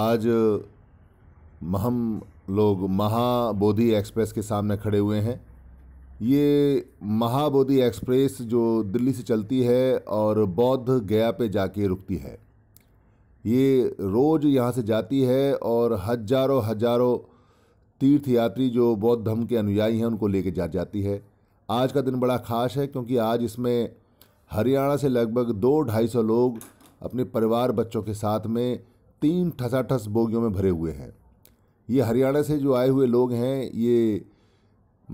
आज हम लोग महाबोधि एक्सप्रेस के सामने खड़े हुए हैं ये महाबोधि एक्सप्रेस जो दिल्ली से चलती है और बौद्ध गया पे जाके रुकती है ये रोज़ यहाँ से जाती है और हजारों हजारों तीर्थ यात्री जो बौद्ध धर्म के अनुयायी हैं उनको लेके जा जाती है आज का दिन बड़ा ख़ास है क्योंकि आज इसमें हरियाणा से लगभग दो ढाई सौ लोग अपने परिवार बच्चों के साथ में तीन ठसाठस बोगियों में भरे हुए हैं ये हरियाणा से जो आए हुए लोग हैं ये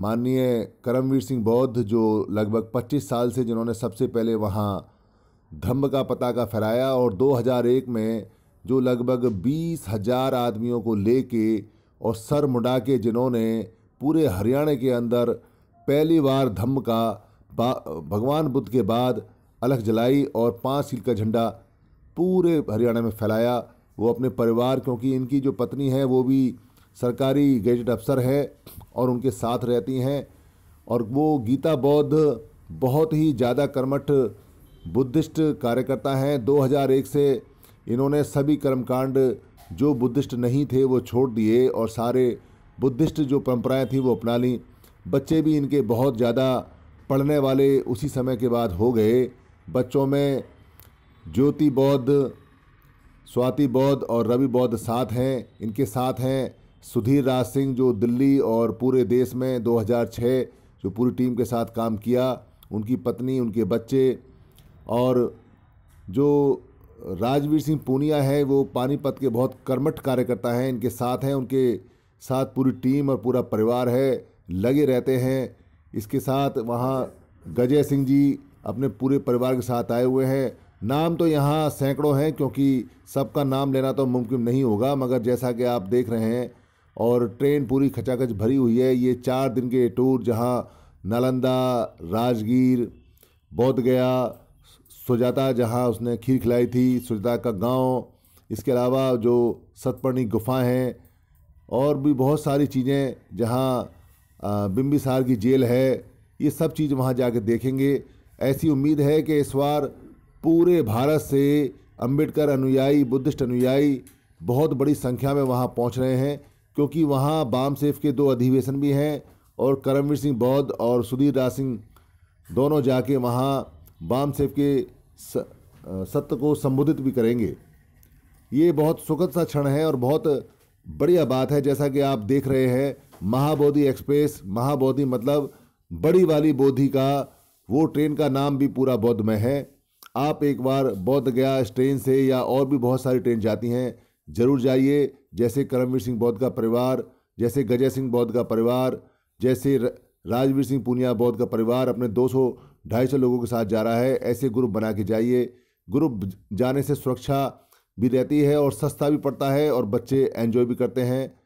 माननीय करमवीर सिंह बौद्ध जो लगभग 25 साल से जिन्होंने सबसे पहले वहाँ धम्म का पताका फहराया और 2001 में जो लगभग बीस हजार आदमियों को ले के और सर मुड़ा के जिन्होंने पूरे हरियाणा के अंदर पहली बार धम्म का भगवान बुद्ध के बाद अलग जलाई और पाँच सील का झंडा पूरे हरियाणा में फैलाया वो अपने परिवार क्योंकि इनकी जो पत्नी है वो भी सरकारी गेजेट अफसर है और उनके साथ रहती हैं और वो गीता बौद्ध बहुत ही ज़्यादा कर्मठ बुद्धिस्ट कार्यकर्ता हैं 2001 से इन्होंने सभी कर्मकांड जो बुद्धिस्ट नहीं थे वो छोड़ दिए और सारे बुद्धिस्ट जो परंपराएं थी वो अपना लीं बच्चे भी इनके बहुत ज़्यादा पढ़ने वाले उसी समय के बाद हो गए बच्चों में ज्योति बौद्ध स्वाति बौद्ध और रवि बौद्ध साथ हैं इनके साथ हैं सुधीर राज सिंह जो दिल्ली और पूरे देश में 2006 जो पूरी टीम के साथ काम किया उनकी पत्नी उनके बच्चे और जो राजवीर सिंह पूनिया है वो पानीपत के बहुत कर्मठ कार्यकर्ता हैं इनके साथ हैं उनके साथ पूरी टीम और पूरा परिवार है लगे रहते हैं इसके साथ वहाँ गजय सिंह जी अपने पूरे परिवार के साथ आए हुए हैं नाम तो यहाँ सैकड़ों हैं क्योंकि सबका नाम लेना तो मुमकिन नहीं होगा मगर जैसा कि आप देख रहे हैं और ट्रेन पूरी खचाखच भरी हुई है ये चार दिन के टूर जहाँ नालंदा राजगीर बौद्ध गया सुजाता जहाँ उसने खीर खिलाई थी सुजाता का गांव इसके अलावा जो सतपर्णी गुफा हैं और भी बहुत सारी चीज़ें जहाँ बिम्बिसार की जेल है ये सब चीज़ वहाँ जाके देखेंगे ऐसी उम्मीद है कि इस बार पूरे भारत से अंबेडकर अनुयायी बुद्धिस्ट अनुयायी बहुत बड़ी संख्या में वहाँ पहुँच रहे हैं क्योंकि वहाँ बाम सेफ के दो अधिवेशन भी हैं और करमवीर सिंह बौद्ध और सुधीर राज सिंह दोनों जाके वहाँ बाम सेफ के सत्य को संबोधित भी करेंगे ये बहुत सुखद सा क्षण है और बहुत बढ़िया बात है जैसा कि आप देख रहे हैं महाबोधि एक्सप्रेस महाबोधि मतलब बड़ी वाली बोधि का वो ट्रेन का नाम भी पूरा बौद्ध में है आप एक बार बौद्ध गया ट्रेन से या और भी बहुत सारी ट्रेन जाती हैं ज़रूर जाइए जैसे करमवीर सिंह बौद्ध का परिवार जैसे गजय सिंह बौद्ध का परिवार जैसे राजवीर सिंह पूनिया बौद्ध का परिवार अपने 200 250 लोगों के साथ जा रहा है ऐसे ग्रुप बना के जाइए ग्रुप जाने से सुरक्षा भी रहती है और सस्ता भी पड़ता है और बच्चे एन्जॉय भी करते हैं